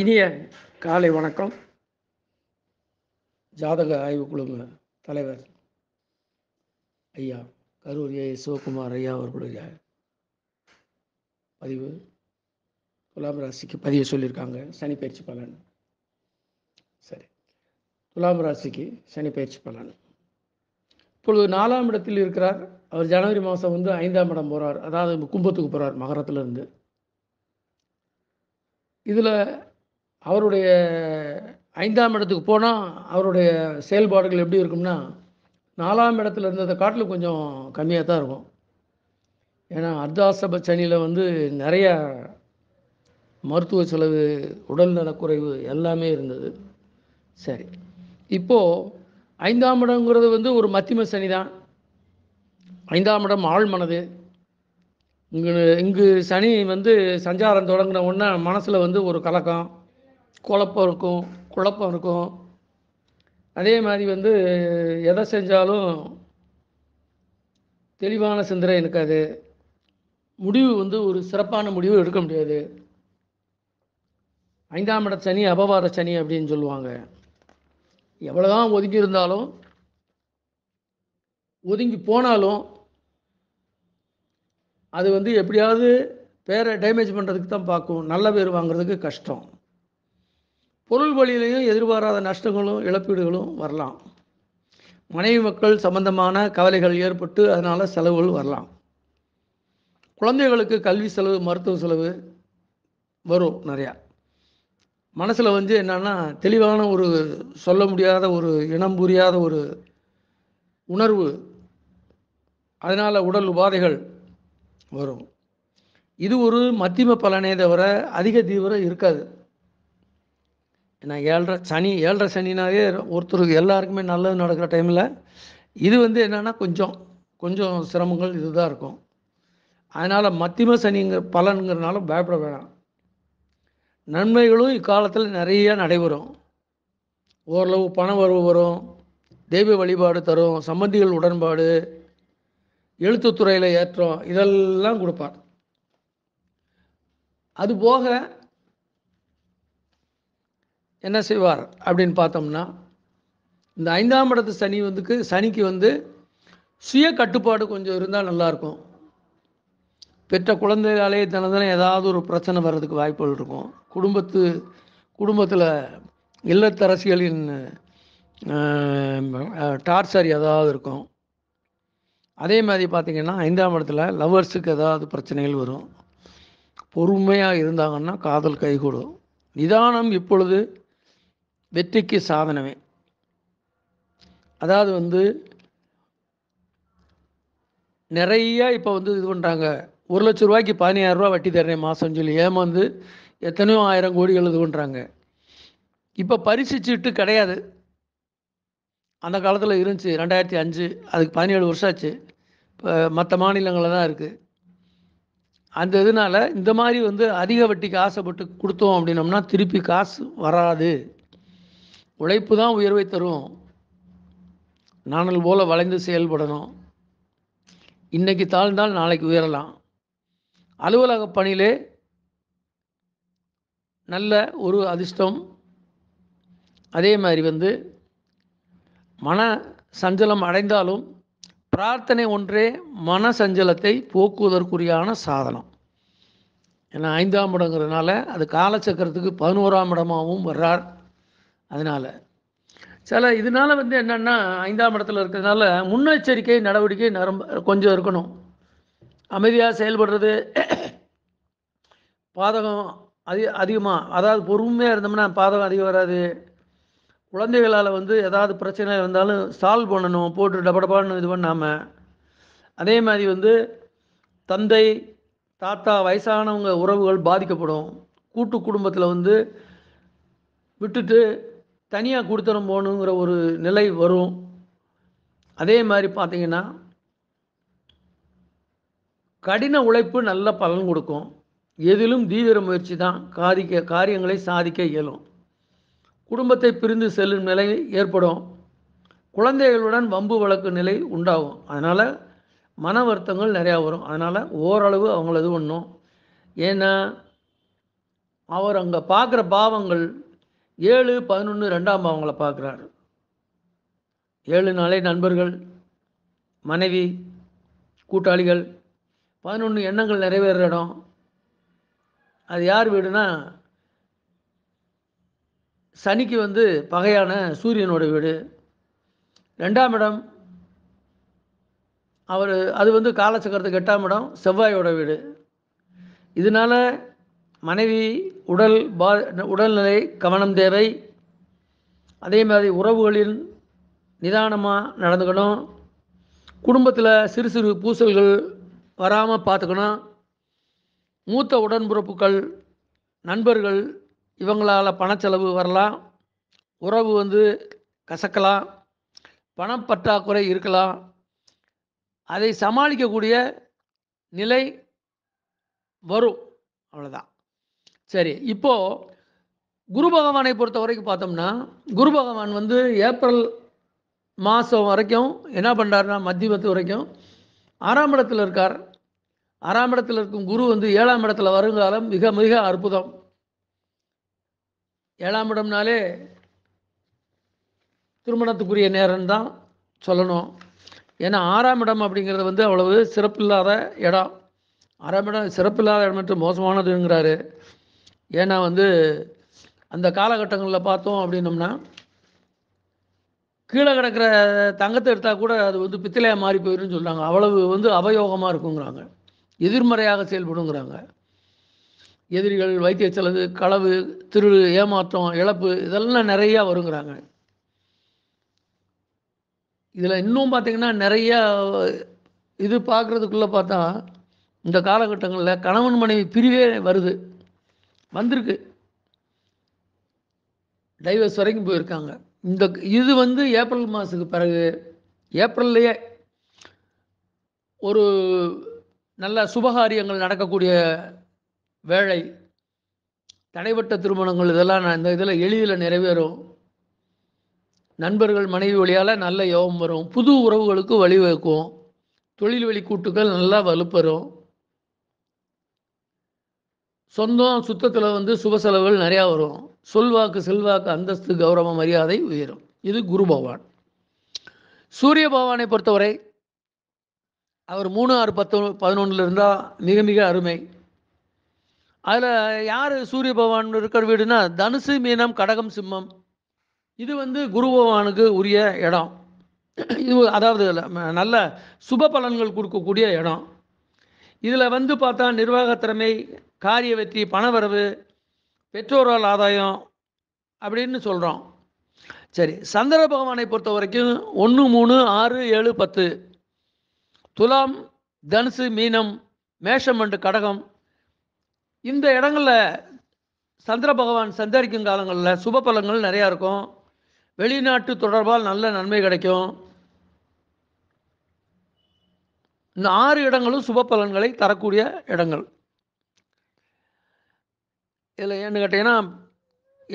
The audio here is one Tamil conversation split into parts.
இனிய காலை வணக்கம் ஜாதக ஆய்வு குழுங்க தலைவர் ஐயா கரூர் ஏ சிவகுமார் ஐயா அவர்களுடைய பதிவு துலாம் ராசிக்கு பதிவு சொல்லியிருக்காங்க சனி பயிற்சி பலன் சரி துலாம் ராசிக்கு சனி பயிற்சி பலன் இப்பொழுது நாலாம் இடத்தில் இருக்கிறார் அவர் ஜனவரி மாதம் வந்து ஐந்தாம் இடம் போகிறார் அதாவது கும்பத்துக்கு போகிறார் மகரத்துலேருந்து இதில் அவருடைய ஐந்தாம் இடத்துக்கு போனால் அவருடைய செயல்பாடுகள் எப்படி இருக்கும்னா நாலாம் இடத்துல இருந்ததை காட்டில் கொஞ்சம் கம்மியாக தான் இருக்கும் ஏன்னா அர்தாசப சனியில் வந்து நிறைய மருத்துவ செலவு உடல் எல்லாமே இருந்தது சரி இப்போது ஐந்தாம் இடங்கிறது வந்து ஒரு மத்திம சனி தான் ஐந்தாம் இடம் ஆள் மனது இங்கு இங்கு சனி வந்து சஞ்சாரம் தொடங்கின உடனே மனசில் வந்து ஒரு கலக்கம் குழப்பம் இருக்கும் குழப்பம் இருக்கும் அதே மாதிரி வந்து எதை செஞ்சாலும் தெளிவான சிந்தனை இருக்காது முடிவு வந்து ஒரு சிறப்பான முடிவு எடுக்க முடியாது ஐந்தாம் இட சனி அபவார சனி அப்படின்னு சொல்லுவாங்க எவ்வளோதான் ஒதுங்கி இருந்தாலும் ஒதுங்கி போனாலும் அது வந்து எப்படியாவது பேரை டேமேஜ் பண்ணுறதுக்கு தான் பார்க்கும் நல்ல பேர் வாங்குறதுக்கு கஷ்டம் பொருள் வழியிலையும் எதிர்பாராத நஷ்டங்களும் இழப்பீடுகளும் வரலாம் மனைவி மக்கள் சம்பந்தமான கவலைகள் ஏற்பட்டு அதனால் செலவுகள் வரலாம் குழந்தைகளுக்கு கல்வி செலவு மருத்துவ செலவு வரும் நிறையா மனசில் வந்து என்னென்னா தெளிவான ஒரு சொல்ல முடியாத ஒரு இனம் புரியாத ஒரு உணர்வு அதனால் உடல் உபாதைகள் வரும் இது ஒரு மத்திம பலனே தவிர அதிக தீவிரம் இருக்காது ஏன்னா ஏழரை சனி ஏழரை சனினாவே ஒருத்தருக்கு எல்லாருக்குமே நல்லது நடக்கிற டைமில் இது வந்து என்னென்னா கொஞ்சம் கொஞ்சம் சிரமங்கள் இதுதான் இருக்கும் அதனால் மத்தியம சனிங்கிற பலனுங்கிறனால பயப்பட வேணாம் நன்மைகளும் இக்காலத்தில் நிறைய நடைபெறும் ஓரளவு பண வரவு வரும் தெய்வ வழிபாடு தரும் சம்பந்திகள் உடன்பாடு எழுத்துத்துறையில் ஏற்றம் இதெல்லாம் கொடுப்பார் அதுபோக என்ன செய்வார் அப்படின்னு பார்த்தோம்னா இந்த ஐந்தாம் இடத்து சனி வந்துக்கு சனிக்கு வந்து சுய கட்டுப்பாடு கொஞ்சம் இருந்தால் நல்லாயிருக்கும் பெற்ற குழந்தைகளாலே தினதன ஏதாவது ஒரு பிரச்சனை வர்றதுக்கு வாய்ப்புகள் இருக்கும் குடும்பத்து குடும்பத்தில் இல்லத்தரசிகளின் டார்ச்சர் ஏதாவது இருக்கும் அதே மாதிரி பார்த்திங்கன்னா ஐந்தாம் இடத்துல லவ்வர்ஸுக்கு ஏதாவது பிரச்சனைகள் வரும் பொறுமையாக இருந்தாங்கன்னா காதல் கைகூடும் நிதானம் இப்பொழுது வெற்றிக்கு சாதனமே அதாவது வந்து நிறையா இப்போ வந்து இது பண்ணுறாங்க ஒரு லட்ச ரூபாய்க்கு ரூபா வட்டி தர்றேன் மாதம் சொல்லி ஏமாந்து எத்தனையோ ஆயிரம் கோடிகள் இது பண்ணுறாங்க இப்போ பரிசு சீட்டு கிடையாது அந்த காலத்தில் இருந்துச்சு ரெண்டாயிரத்தி அஞ்சு அதுக்கு பதினேழு வருஷம் ஆச்சு இப்போ மற்ற மாநிலங்களில் தான் இருக்குது அந்த இதனால் இந்த மாதிரி வந்து அதிக வட்டிக்கு ஆசைப்பட்டு கொடுத்தோம் அப்படின்னோம்னா திருப்பி காசு வராது உழைப்பு தான் உயர்வை தரும் நானல் போல வளைந்து செயல்படணும் இன்றைக்கி தாழ்ந்தால் நாளைக்கு உயரலாம் அலுவலக பணியிலே நல்ல ஒரு அதிர்ஷ்டம் அதே மாதிரி வந்து மன சஞ்சலம் அடைந்தாலும் பிரார்த்தனை ஒன்றே மன சஞ்சலத்தை போக்குவதற்குரியான சாதனம் ஏன்னா ஐந்தாம் இடங்கிறதுனால அது காலச்சக்கரத்துக்கு பதினோராம் இடமாகவும் வர்றார் அதனால் சில இதனால் வந்து என்னென்னா ஐந்தாம் இடத்துல இருக்கிறதுனால முன்னெச்சரிக்கை நடவடிக்கை நரம்ப கொஞ்சம் இருக்கணும் அமைதியாக செயல்படுறது பாதகம் அதிக அதிகமாக அதாவது பொறுமையாக இருந்தோம்னா பாதகம் அதிகம் வராது குழந்தைகளால் வந்து ஏதாவது பிரச்சனை இருந்தாலும் சால்வ் பண்ணணும் போட்டு டபடபான்னு இது பண்ணாமல் அதே மாதிரி வந்து தந்தை தாத்தா வயசானவங்க உறவுகள் பாதிக்கப்படும் கூட்டு குடும்பத்தில் வந்து விட்டுட்டு தனியாக கொடுத்துரும் போகணுங்கிற ஒரு நிலை வரும் அதே மாதிரி பார்த்தீங்கன்னா கடின உழைப்பு நல்ல பலன் கொடுக்கும் எதிலும் தீவிர முயற்சி தான் காதிக்க காரியங்களை சாதிக்க இயலும் குடும்பத்தை பிரிந்து செல்லும் நிலை ஏற்படும் குழந்தைகளுடன் வம்பு வழக்கு நிலை உண்டாகும் அதனால் மன வருத்தங்கள் நிறையா வரும் அதனால் ஓரளவு அவங்களது ஒன்றும் ஏன்னா அவர் அங்கே பார்க்குற பாவங்கள் ஏழு பதினொன்று ரெண்டாம் அவங்களை பார்க்குறாரு ஏழு நாளை நண்பர்கள் மனைவி கூட்டாளிகள் பதினொன்று எண்ணங்கள் நிறைவேற இடம் அது யார் வீடுனா சனிக்கு வந்து பகையான சூரியனோட வீடு ரெண்டாம் இடம் அவர் அது வந்து காலச்சக்கரத்துக்கு எட்டாம் இடம் செவ்வாயோட வீடு இதனால் மனைவி உடல் பா உடல்நிலை கவனம் தேவை அதே மாதிரி உறவுகளின் நிதானமாக நடந்துக்கணும் குடும்பத்தில் சிறு சிறு பூசல்கள் வராமல் பார்த்துக்கணும் மூத்த உடன்புறப்புகள் நண்பர்கள் இவங்களால் பணச்செலவு வரலாம் உறவு வந்து கசக்கலாம் பணப்பற்றாக்குறை இருக்கலாம் அதை சமாளிக்கக்கூடிய நிலை வரும் அவ்வளோதான் சரி இப்போ குரு பகவானை பொறுத்த வரைக்கும் பார்த்தோம்னா குரு பகவான் வந்து ஏப்ரல் மாதம் வரைக்கும் என்ன பண்ணுறாருனா மத்தியமத்து வரைக்கும் ஆறாம் இடத்துல இருக்கார் ஆறாம் இடத்துல இருக்கும் குரு வந்து ஏழாம் இடத்துல வருங்காலம் மிக மிக அற்புதம் ஏழாம் இடம்னாலே திருமணத்துக்குரிய நேரம் தான் சொல்லணும் ஏன்னா ஆறாம் இடம் அப்படிங்கிறது வந்து அவ்வளவு சிறப்பில்லாத இடம் ஆறாம் இடம் சிறப்பில்லாத இடம் மட்டும் மோசமானதுங்கிறாரு ஏன்னா வந்து அந்த காலகட்டங்களில் பார்த்தோம் அப்படின்னோம்னா கீழே கிடக்கிற தங்கத்தை எடுத்தால் கூட அது வந்து பித்தளையாக மாறி போயிடும்னு சொல்கிறாங்க அவ்வளவு வந்து அவயோகமாக இருக்குங்கிறாங்க எதிர்மறையாக செயல்படுங்கிறாங்க எதிரிகள் வைத்திய செலவு களவு திரு ஏமாற்றம் இழப்பு இதெல்லாம் நிறையா வருங்கிறாங்க இதில் இன்னும் பார்த்தீங்கன்னா நிறையா இது பார்க்குறதுக்குள்ளே பார்த்தா இந்த காலகட்டங்களில் கணவன் மனைவி பிரிவே வருது வந்திருக்கு டைவர்ஸ் வரைக்கும் போயிருக்காங்க இந்த இது வந்து ஏப்ரல் மாதத்துக்கு பிறகு ஏப்ரல்லையே ஒரு நல்ல சுபகாரியங்கள் நடக்கக்கூடிய வேலை தடைபட்ட திருமணங்கள் இதெல்லாம் நான் இந்த இதில் எளிதில் நிறைவேறும் நண்பர்கள் மனைவி வழியால் நல்ல யோகம் வரும் புது உறவுகளுக்கு வழிவகுக்கும் தொழில் வழி கூட்டுகள் நல்லா வலுப்பெறும் சொந்தம் சுத்தத்தில் வந்து சுப செலவுகள் நிறையா வரும் சொல்வாக்கு செல்வாக்கு அந்தஸ்து கௌரவ மரியாதை உயரும் இது குரு பகவான் சூரிய பகவானை பொறுத்தவரை அவர் மூணு ஆறு பத்து பதினொன்றில் இருந்தால் மிக மிக அருமை அதில் யார் சூரிய பகவான் இருக்கிற வீடுனா தனுசு மீனம் கடகம் சிம்மம் இது வந்து குரு பகவானுக்கு உரிய இடம் இது அதாவது நல்ல சுப பலன்கள் கொடுக்கக்கூடிய இடம் இதில் வந்து பார்த்தா நிர்வாகத்திறமை காரிய வெற்றி பணவரவு பெற்றோரால் ஆதாயம் அப்படின்னு சொல்கிறோம் சரி சந்திர பகவானை பொறுத்த வரைக்கும் ஒன்று மூணு ஆறு ஏழு பத்து துலாம் தனுசு மீனம் மேஷம் அண்டு கடகம் இந்த இடங்களில் சந்திர பகவான் சந்தரிக்கும் காலங்களில் சுப பலங்கள் நிறையா இருக்கும் வெளிநாட்டு தொடர்பால் நல்ல நன்மை கிடைக்கும் இந்த ஆறு இடங்களும் சுப பலன்களை தரக்கூடிய இடங்கள் இதில் ஏன்னு கேட்டீங்கன்னா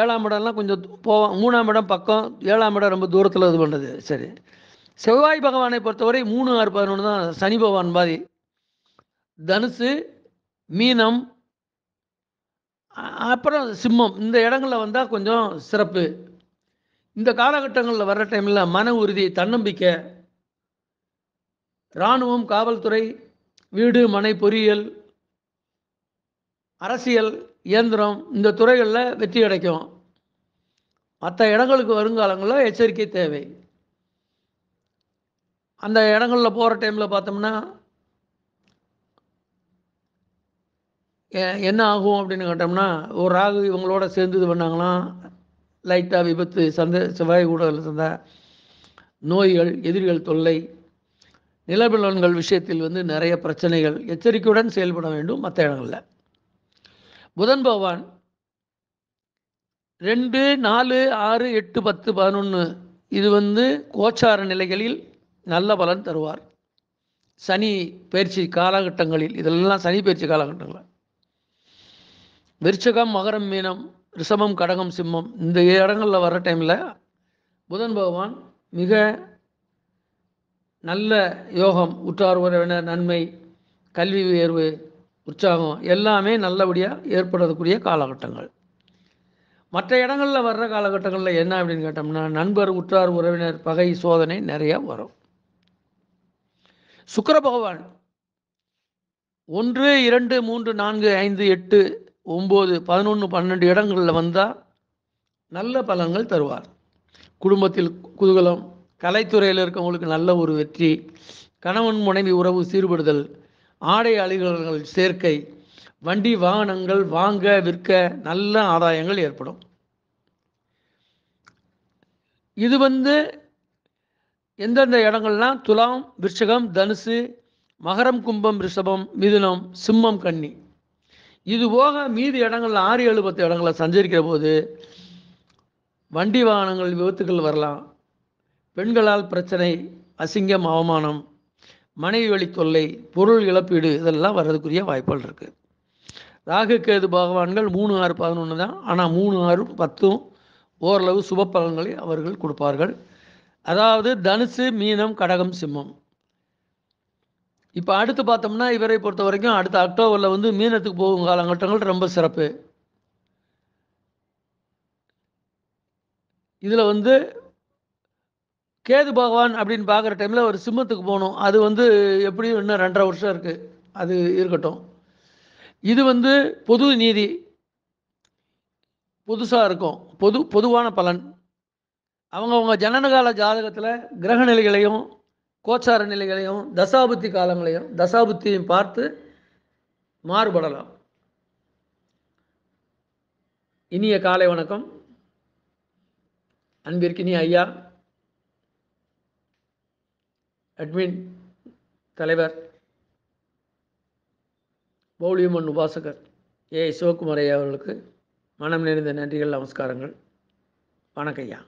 ஏழாம் இடம்லாம் கொஞ்சம் போவோம் மூணாம் இடம் பக்கம் ஏழாம் இடம் ரொம்ப தூரத்தில் இது பண்ணுறது சரி செவ்வாய் பகவானை பொறுத்தவரை மூணு ஆறு பதினொன்று தான் சனி பகவான் பாதி தனுசு மீனம் அப்புறம் சிம்மம் இந்த இடங்களில் வந்தால் கொஞ்சம் சிறப்பு இந்த காலகட்டங்களில் வர்ற டைமில் மன உறுதி தன்னம்பிக்கை இராணுவம் காவல்துறை வீடு மனை பொறியியல் அரசியல் இயந்திரம் இந்த துறைகளில் வெற்றி கிடைக்கும் மற்ற இடங்களுக்கு வருங்காலங்களில் எச்சரிக்கை தேவை அந்த இடங்களில் போகிற டைமில் பார்த்தோம்னா என்ன ஆகும் அப்படின்னு கேட்டோம்னா ஒரு ராகு இவங்களோட சேர்ந்து இது பண்ணாங்களாம் லைட்டாக விபத்து சந்த செவ்வாய் கூட சந்த நோய்கள் எதிரிகள் தொல்லை நிலபலன்கள் விஷயத்தில் வந்து நிறைய பிரச்சனைகள் எச்சரிக்கையுடன் செயல்பட வேண்டும் மற்ற இடங்களில் புதன் பகவான் ரெண்டு நாலு ஆறு எட்டு பத்து பதினொன்று இது வந்து கோச்சார நிலைகளில் நல்ல பலன் தருவார் சனி பயிற்சி காலகட்டங்களில் இதெல்லாம் சனி பயிற்சி காலகட்டங்களில் விருச்சகம் மகரம் மீனம் ரிஷபம் கடகம் சிம்மம் இந்த இடங்களில் வர டைமில் புதன் பகவான் மிக நல்ல யோகம் உற்றார் உறவினர் நன்மை கல்வி உயர்வு உற்சாகம் எல்லாமே நல்லபடியாக ஏற்படக்கூடிய காலகட்டங்கள் மற்ற இடங்களில் வர்ற காலகட்டங்களில் என்ன அப்படின்னு கேட்டோம்னா நண்பர் உற்றார் உறவினர் பகை சோதனை நிறையா வரும் சுக்கர பகவான் ஒன்று இரண்டு மூன்று நான்கு ஐந்து எட்டு ஒம்பது பதினொன்று பன்னெண்டு இடங்களில் வந்தால் நல்ல பலன்கள் தருவார் குடும்பத்தில் குதூகலம் கலைத்துறையில் இருக்கவங்களுக்கு நல்ல ஒரு வெற்றி கணவன் மனைவி உறவு சீர்படுதல் ஆடை அலுவலர்கள் சேர்க்கை வண்டி வாகனங்கள் வாங்க விற்க நல்ல ஆதாயங்கள் ஏற்படும் இது வந்து எந்தெந்த இடங்கள்லாம் துலாம் விருஷகம் தனுசு மகரம் கும்பம் ரிஷபம் மிதுனம் சிம்மம் கன்னி இது போக மீதி இடங்கள்ல ஆறு எழுபத்து இடங்களில் சஞ்சரிக்கிற போது வண்டி வாகனங்கள் விபத்துக்கள் வரலாம் பெண்களால் பிரச்சனை அசிங்கம் அவமானம் மனைவி வழி தொல்லை பொருள் இழப்பீடு இதெல்லாம் வர்றதுக்குரிய வாய்ப்புகள் இருக்குது ராகு கேது பகவான்கள் மூணு ஆறு பதினொன்று தான் ஆனால் மூணு ஆறும் பத்தும் ஓரளவு சுப பலன்களை அவர்கள் கொடுப்பார்கள் அதாவது தனுசு மீனம் கடகம் சிம்மம் இப்போ அடுத்து பார்த்தோம்னா இவரை பொறுத்த வரைக்கும் அடுத்த அக்டோபரில் வந்து மீனத்துக்கு போகும் காலகட்டங்கள் ரொம்ப சிறப்பு இதில் வந்து கேது பகவான் அப்படின்னு பார்க்குற டைமில் ஒரு சிம்மத்துக்கு போகணும் அது வந்து எப்படியும் இன்னும் ரெண்டரை வருஷம் இருக்குது அது இருக்கட்டும் இது வந்து பொது நீதி புதுசாக இருக்கும் பொது பொதுவான பலன் அவங்கவுங்க ஜனனகால ஜாதகத்தில் கிரக நிலைகளையும் கோச்சார நிலைகளையும் தசாபுத்தி காலங்களையும் தசாபுத்தியும் பார்த்து மாறுபடலாம் இனிய காலை வணக்கம் அன்பிற்கினிய ஐயா அட்மின் தலைவர் பௌலியம்மன் உபாசகர் ஏ சிவகுமாரையா அவர்களுக்கு மனம் நிறைந்த நன்றிகள் நமஸ்காரங்கள் வணக்கம் ஐயா